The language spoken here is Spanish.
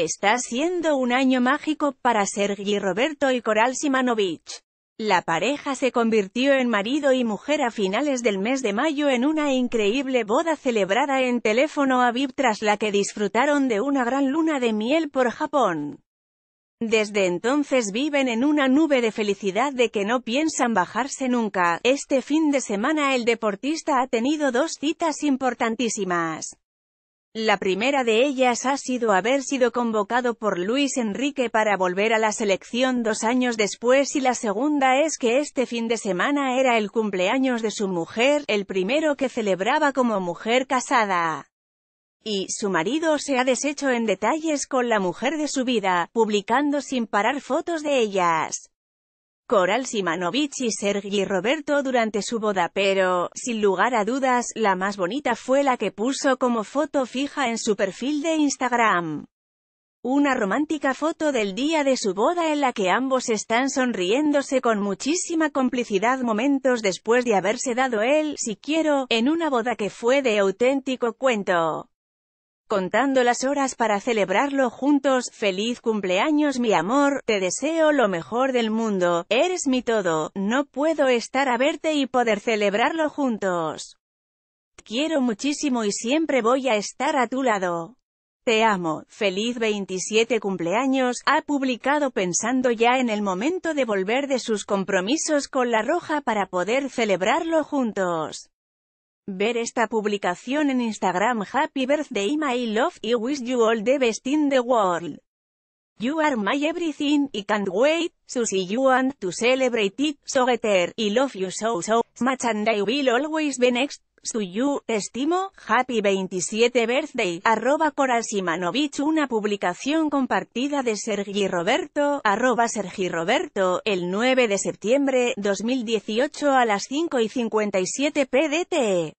Está siendo un año mágico para Sergi Roberto y Coral Simanovich. La pareja se convirtió en marido y mujer a finales del mes de mayo en una increíble boda celebrada en teléfono a VIP tras la que disfrutaron de una gran luna de miel por Japón. Desde entonces viven en una nube de felicidad de que no piensan bajarse nunca. Este fin de semana el deportista ha tenido dos citas importantísimas. La primera de ellas ha sido haber sido convocado por Luis Enrique para volver a la selección dos años después y la segunda es que este fin de semana era el cumpleaños de su mujer, el primero que celebraba como mujer casada. Y su marido se ha deshecho en detalles con la mujer de su vida, publicando sin parar fotos de ellas. Coral Simanovich y Sergi Roberto durante su boda pero, sin lugar a dudas, la más bonita fue la que puso como foto fija en su perfil de Instagram. Una romántica foto del día de su boda en la que ambos están sonriéndose con muchísima complicidad momentos después de haberse dado él, si quiero, en una boda que fue de auténtico cuento contando las horas para celebrarlo juntos, feliz cumpleaños mi amor, te deseo lo mejor del mundo, eres mi todo, no puedo estar a verte y poder celebrarlo juntos. Quiero muchísimo y siempre voy a estar a tu lado. Te amo, feliz 27 cumpleaños, ha publicado pensando ya en el momento de volver de sus compromisos con La Roja para poder celebrarlo juntos. Ver esta publicación en Instagram Happy Birthday My Love I wish you all the best in the world. You are my everything, I can't wait, Susie you want to celebrate it, so get I love you so so much and I will always be next to you, estimo, happy 27 birthday, arroba Coral Simanovich una publicación compartida de Sergi Roberto, arroba Sergi Roberto, el 9 de septiembre, 2018 a las 5 y 57 pdt.